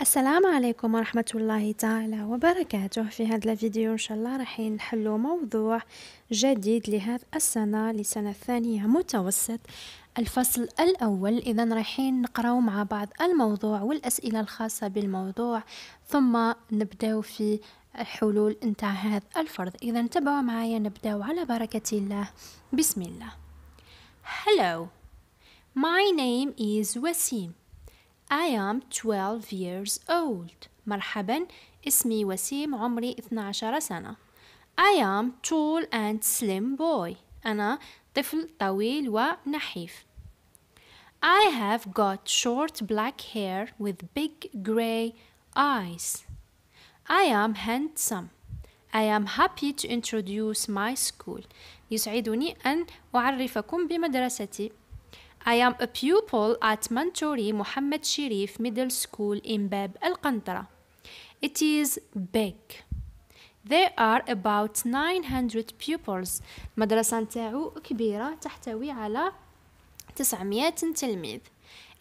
السلام عليكم ورحمة الله تعالى وبركاته في هذا الفيديو إن شاء الله راح نحلو موضوع جديد لهذا السنة لسنة الثانية متوسط الفصل الأول إذا رايحين نقراو مع بعض الموضوع والأسئلة الخاصة بالموضوع ثم نبداو في الحلول نتاع هذا الفرض إذا تبعوا معايا نبداو على بركة الله بسم الله Hello My name is Wasim I am 12 years old. مرحبا اسمي وسيم عمري 12 سنة. I am tall and slim boy. أنا طفل طويل ونحيف. I have got short black hair with big gray eyes. I am handsome. I am happy to introduce my school. يسعدني أن أعرفكم بمدرستي. I am a pupil at Manchuri Muhammad Sharif Middle School in Bab Al Qantara. It is big. There are about 900 pupils. المدرسة نتاعو كبيرة تحتوي على 900 تلميذ.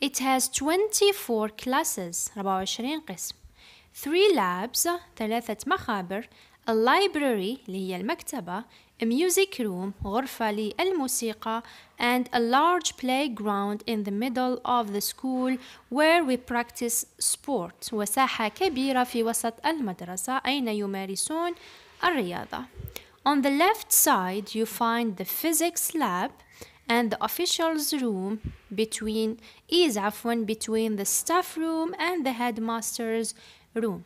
It has 24 classes 24 قسم 3 labs ثلاثة مخابر a library اللي هي المكتبة a music room غرفة للموسيقى and a large playground in the middle of the school where we practice sport وساحة كبيرة في وسط المدرسة أين يمارسون الرياضة On the left side you find the physics lab and the officials room between is عفوا between the staff room and the headmaster's room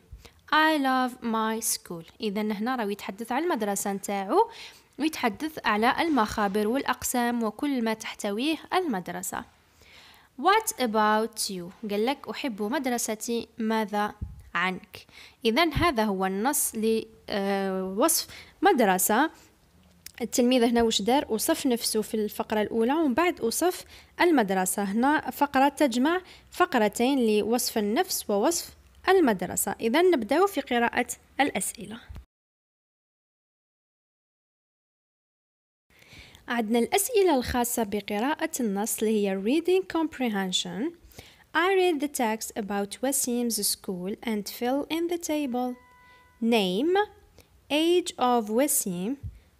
I love my school إذا هنا راه يتحدث على المدرسة نتاعو ويتحدث على المخابر والأقسام وكل ما تحتويه المدرسة What about you؟ قال لك أحب مدرستي ماذا عنك إذا هذا هو النص لوصف آه، مدرسة التلميذ هنا وش دار وصف نفسه في الفقرة الأولى ومن بعد وصف المدرسة هنا فقرة تجمع فقرتين لوصف النفس ووصف المدرسة إذا نبدأ في قراءة الأسئلة عندنا الأسئلة الخاصة بقراءة النص اللي هي Reading Comprehension I read the text about Wasim's school and fill in the table Name Age of Wasim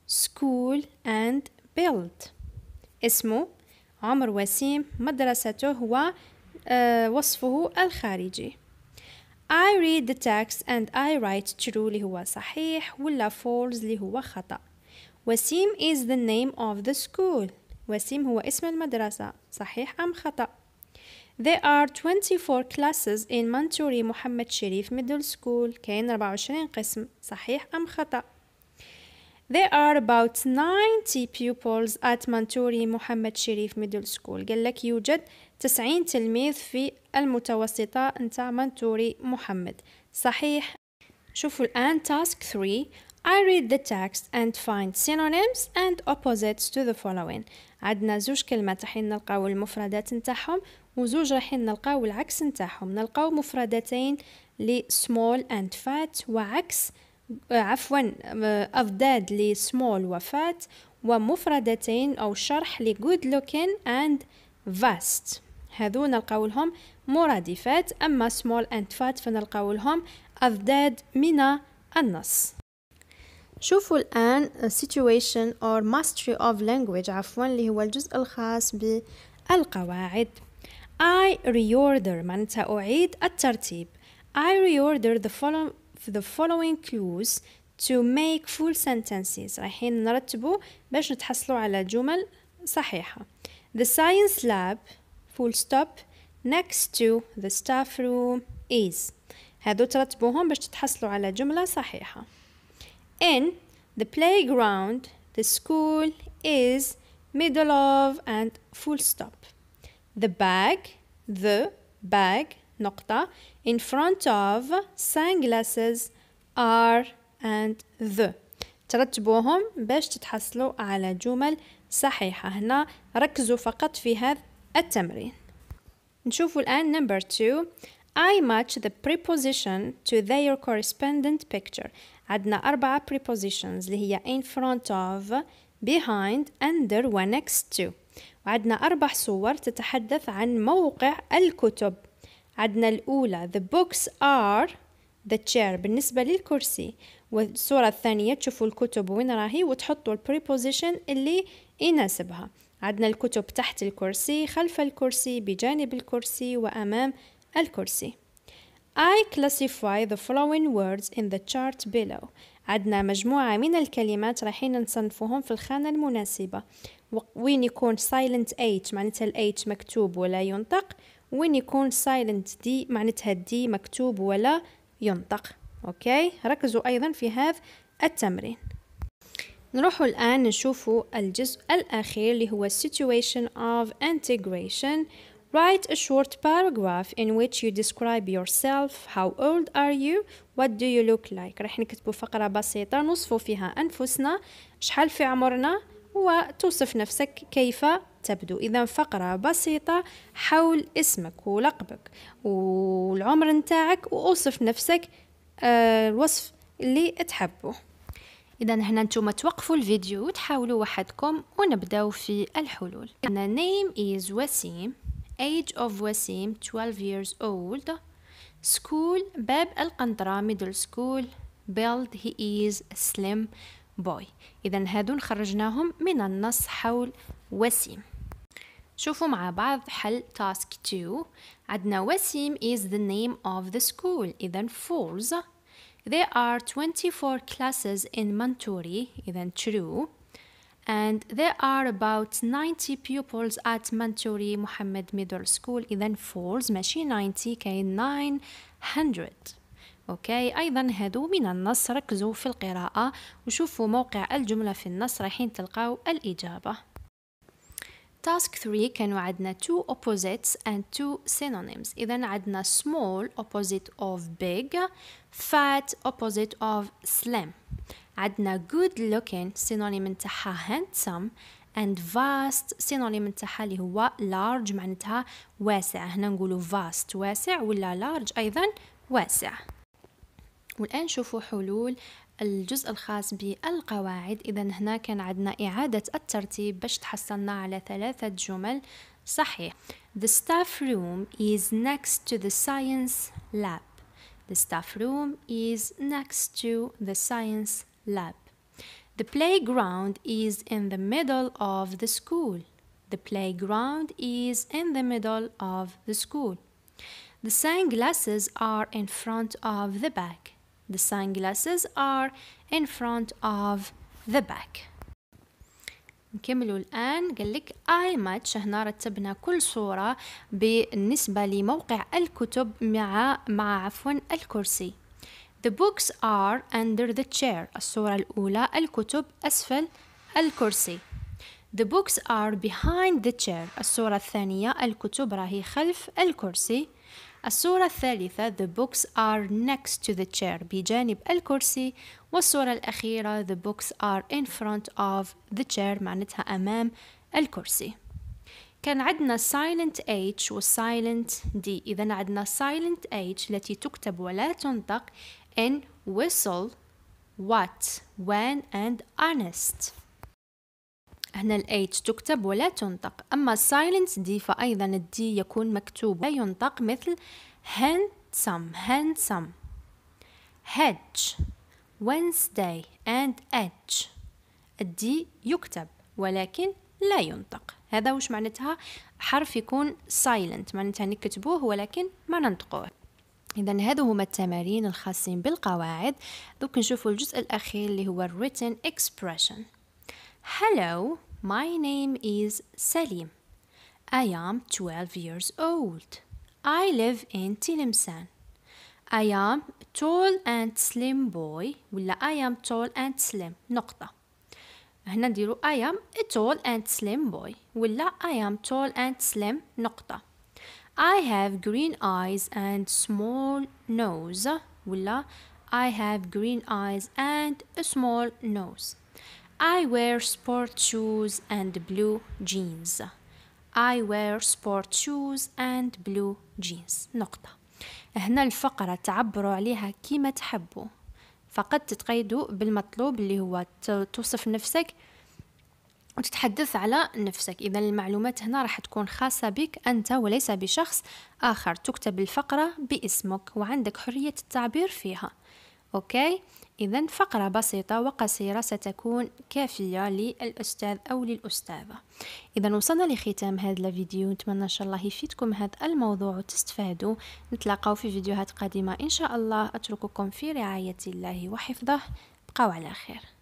School and build اسمه عمر وسيم مدرسته وصفه الخارجي I read the text and I write true اللي هو صحيح ولا false اللي هو خطأ وسيم is the name of the school وسيم هو اسم المدرسة صحيح أم خطأ There are 24 classes in Manchuri Muhammad Sharif Middle School كاين 24 قسم صحيح أم خطأ There are about 90 pupils at Mantouri Muhammad Sharif Middle School قال لك يوجد 90 تلميذ في المتوسطة نتاع منتوري محمد صحيح شوفوا الآن task 3 I read the text and find synonyms and opposites to the following عندنا زوج كلمات راحين نلقاو المفردات نتاعهم وزوج راحين نلقاو العكس نتاعهم نلقاو مفردتين ل small and fat وعكس عفوا أضداد لسمول وفات ومفردتين أو شرح لجود لوكين أند فاست هذو نلقاو لهم مرادفات أما سمول أند فات فنلقاو لهم أضداد من النص شوفوا الآن situation or mastery of language عفوا اللي هو الجزء الخاص بالقواعد I reorder معناتها أعيد الترتيب I reorder the, follow the following clues to make full sentences رايحين نرتبو باش نتحصلوا على جمل صحيحة The science lab full stop next to the staff room is هادو ترتبوهم باش تتحصلوا على جملة صحيحة In the playground the school is middle of and full stop The bag the bag نقطة in front of sunglasses are and the ترتبوهم باش تتحصلوا على جمل صحيحة هنا ركزوا فقط في هذا التمرين نشوفوا الآن number two I match the preposition to their correspondent picture عندنا أربعة prepositions اللي هي in front of behind under و next to وعدنا أربع صور تتحدث عن موقع الكتب عندنا الأولى the books are the chair بالنسبة للكرسي والصورة الثانية تشوفوا الكتب وين راهي وتحطوا preposition اللي يناسبها عندنا الكتب تحت الكرسي خلف الكرسي بجانب الكرسي وأمام الكرسي I classify the following words in the chart below عندنا مجموعة من الكلمات رايحين نصنفوهم في الخانة المناسبة وين يكون silent H معناتها ال H مكتوب ولا ينطق وين يكون silent دي معناتها دي مكتوب ولا ينطق اوكي ركزوا ايضا في هذا التمرين نروح الآن نشوف الجزء الأخير اللي هو situation of integration Write a short paragraph in which you describe yourself How old are you? What do you look like? راح نكتبوا فقرة بسيطة نوصفوا فيها أنفسنا شحال في عمرنا وتوصف نفسك كيف تبدو إذا فقرة بسيطة حول اسمك ولقبك والعمر نتاعك وأوصف نفسك آه، الوصف اللي تحبه اذا هنا نتوما توقفوا الفيديو وتحاولوا وحدكم ونبداو في الحلول انا نيم از وسيم ايج اوف وسيم 12 years old سكول باب القنطرة ميدل سكول بيلد هي از سليم boy إذا هادون خرجناهم من النص حول وسيم شوفوا مع بعض حل task 2 عندنا وسيم is the name of the school إذا false There are 24 classes in Mantori إذا true and there are about 90 pupils at Mantori Muhammad Middle School إذا false ماشي 90 كاين 900 أوكي أيضا هادو من النص ركزوا في القراءة وشوفوا موقع الجملة في النص رايحين تلقاو الإجابة تاسك 3 كانوا عندنا two opposites and two synonyms إذا عندنا small opposite of big fat opposite of slim عندنا good looking synonym نتاعها handsome and vast synonym نتاعها اللي هو large معناتها واسع هنا نقولوا vast واسع ولا large أيضا واسع والآن نشوفوا حلول الجزء الخاص بالقواعد إذا هنا كان عندنا إعادة الترتيب باش تحصلنا على ثلاثة جمل صحيح The staff room is next to the science lab The staff room is next to the science lab The playground is in the middle of the school The playground is in the middle of the school The sunglasses are in front of the bag The sunglasses are in front of the back. نكملوا الآن قلك I match هنا رتبنا كل صورة بالنسبة لموقع الكتب مع مع عفوا الكرسي. The books are under the chair. الصورة الأولى الكتب أسفل الكرسي. The books are behind the chair. الصورة الثانية الكتب راهي خلف الكرسي. الصورة الثالثة The books are next to the chair بجانب الكرسي والصورة الأخيرة The books are in front of the chair معناتها أمام الكرسي كان عندنا silent H و silent D إذا عندنا silent H التي تكتب ولا تنطق in whistle, what, when and honest هنا الأيت تكتب ولا تنطق أما silent دي فأيضا الدي يكون مكتوب ولا ينطق مثل handsome handsome hedge Wednesday and edge الدي يكتب ولكن لا ينطق هذا وش معناتها حرف يكون silent معناتها نكتبوه ولكن ما ننطقوه إذا هذو هما التمارين الخاصين بالقواعد دوك نشوفوا الجزء الأخير اللي هو written expression Hello, my name is Selim. I am 12 years old. I live in Tilimsan. I am tall and slim boy ولا I am tall and slim نقطة هنا نديرو I am a tall and slim boy ولا I am tall and slim نقطة I have green eyes and small nose ولا I have green eyes and a small nose I wear sport shoes and blue jeans I wear sport shoes and blue jeans نقطة هنا الفقرة تعبروا عليها كيما تحبوا فقط تتقيدوا بالمطلوب اللي هو توصف نفسك وتتحدث على نفسك إذا المعلومات هنا راح تكون خاصة بك أنت وليس بشخص آخر تكتب الفقرة باسمك وعندك حرية التعبير فيها أوكي إذا فقرة بسيطة وقصيرة ستكون كافية للأستاذ أو للأستاذة إذا وصلنا لختام هذا الفيديو نتمنى إن شاء الله يفيدكم هذا الموضوع وتستفادوا نتلاقاو في فيديوهات قادمة إن شاء الله أترككم في رعاية الله وحفظه بقاو على خير